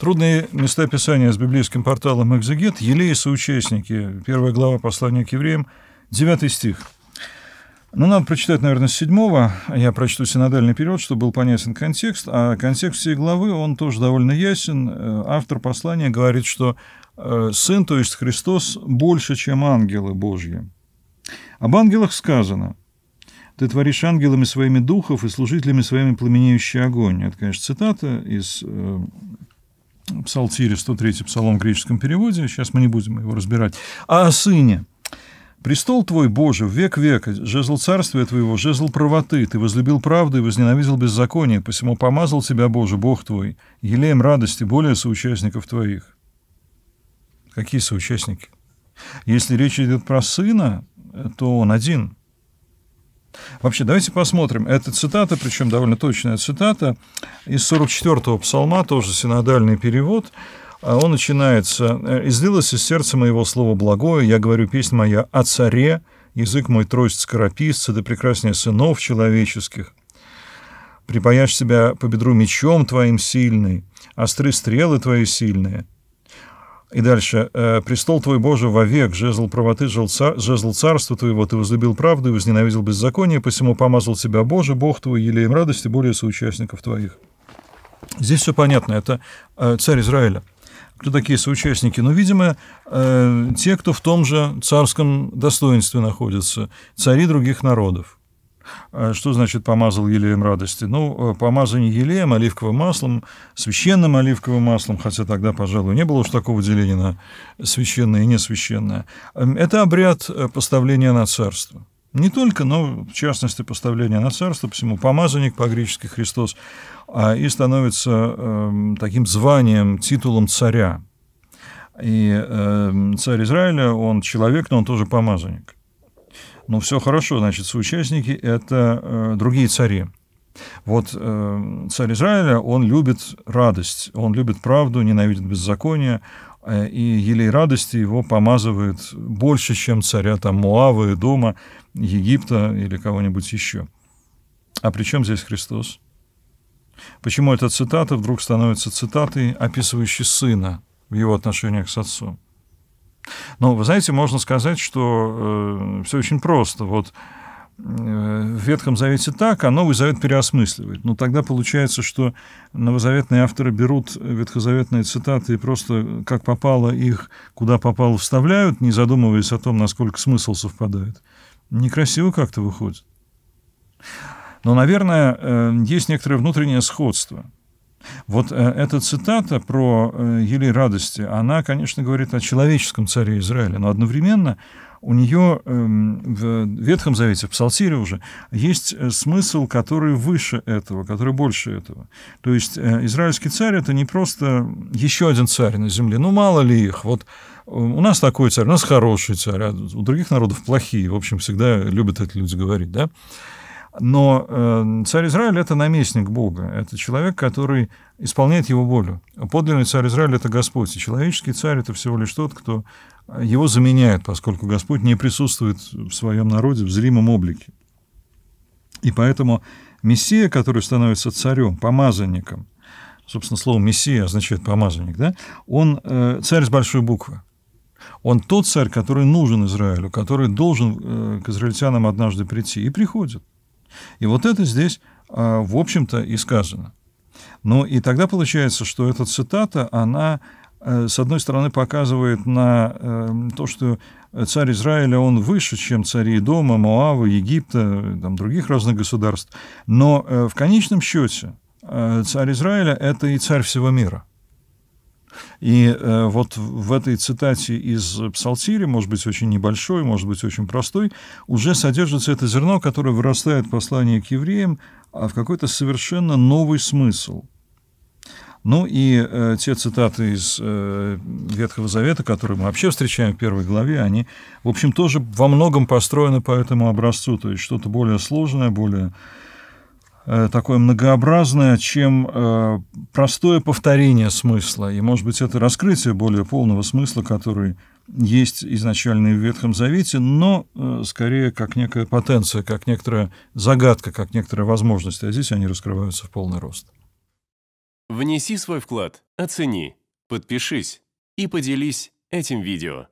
Трудные места Писания с библейским порталом «Экзегет» Елеи соучастники, первая глава послания к евреям, 9 стих. Ну, надо прочитать, наверное, с седьмого. Я прочту синодальный период, чтобы был понятен контекст. А контекст всей главы, он тоже довольно ясен. Э, автор послания говорит, что э, Сын, то есть Христос, больше, чем ангелы Божьи. Об ангелах сказано – ты творишь ангелами своими духов и служителями своими пламенеющий огонь. Это, конечно, цитата из э, Псалтире, 103 псалом в греческом переводе, сейчас мы не будем его разбирать, а о сыне. «Престол твой, Боже, в век века, жезл царствия твоего, жезл правоты, ты возлюбил правду и возненавидел беззаконие, посему помазал тебя, Боже, Бог твой, елеем радости более соучастников твоих». Какие соучастники? Если речь идет про сына, то он один – Вообще, давайте посмотрим. Это цитата, причем довольно точная цитата, из 44-го псалма, тоже синодальный перевод. А, он начинается «Э, «Излилось из сердца моего слово благое, я говорю песнь моя о царе, язык мой трость скорописца, да прекраснее сынов человеческих» припаяшь себя по бедру мечом твоим сильный, остры стрелы твои сильные. И дальше. «Э, «Престол твой, Боже, вовек, жезл правоты, жезл царства твоего, ты возлюбил правду и возненавидел беззаконие, посему помазал тебя, Боже, Бог твой, елеем радости, более соучастников твоих». Здесь все понятно, это э, царь Израиля. Кто такие соучастники? Ну, видимо, э, те, кто в том же царском достоинстве находится, цари других народов. Э, что значит «помазал елеем радости»? Ну, э, помазание елеем, оливковым маслом, священным оливковым маслом, хотя тогда, пожалуй, не было уж такого деления на священное и несвященное. Эм, это обряд э, поставления на царство. Не только, но в частности поставления на царство, посему помазанник по-гречески Христос, а, и становится эм, таким званием, титулом царя. И эм, царь Израиля, он человек, но он тоже помазанник. Ну, все хорошо, значит, соучастники — это э, другие цари. Вот э, царь Израиля, он любит радость, он любит правду, ненавидит беззаконие, э, и елей радости его помазывает больше, чем царя там Муавы, Дома, Египта или кого-нибудь еще. А при чем здесь Христос? Почему эта цитата вдруг становится цитатой, описывающей сына в его отношениях с отцом? Ну, вы знаете, можно сказать, что э, все очень просто. Вот э, в Ветхом Завете так, а Новый Завет переосмысливает. Но тогда получается, что новозаветные авторы берут ветхозаветные цитаты и просто как попало их, куда попало, вставляют, не задумываясь о том, насколько смысл совпадает. Некрасиво как-то выходит. Но, наверное, э, есть некоторое внутреннее сходство – вот э, эта цитата про э, елей радости, она, конечно, говорит о человеческом царе Израиля, но одновременно у нее э, эм, в Ветхом Завете, в Псалтире уже, есть э, смысл, который выше этого, который больше этого. То есть э, израильский царь – это не просто еще один царь на земле, ну, мало ли их, вот э, у нас такой царь, у нас хороший царь, а у других народов плохие, в общем, всегда любят это люди говорить, да? Но э, царь Израиль это наместник Бога, это человек, который исполняет его волю. Подлинный царь Израиль это Господь, и человеческий царь это всего лишь тот, кто его заменяет, поскольку Господь не присутствует в своем народе в зримом облике. И поэтому Мессия, который становится царем, помазанником, собственно, слово «мессия» означает «помазанник», да? он э, царь с большой буквы. Он тот царь, который нужен Израилю, который должен э, к израильтянам однажды прийти, и приходит. И вот это здесь, а, в общем-то, и сказано. Ну и тогда получается, что эта цитата, она, э, с одной стороны, показывает на э, то, что царь Израиля, он выше, чем цари Дома, Моавы, Египта, там, других разных государств. Но э, в конечном счете царь Израиля – это и царь всего мира – и э, вот в этой цитате из Псалтири, может быть, очень небольшой, может быть, очень простой, уже содержится это зерно, которое вырастает в послании к евреям а в какой-то совершенно новый смысл. Ну и э, те цитаты из э, Ветхого Завета, которые мы вообще встречаем в первой главе, они, в общем, тоже во многом построены по этому образцу, то есть что-то более сложное, более Э, такое многообразное, чем э, простое повторение смысла. И, может быть, это раскрытие более полного смысла, который есть изначально и в Ветхом Завете, но э, скорее как некая потенция, как некоторая загадка, как некоторая возможность. А здесь они раскрываются в полный рост. Внеси свой вклад, оцени, подпишись и поделись этим видео.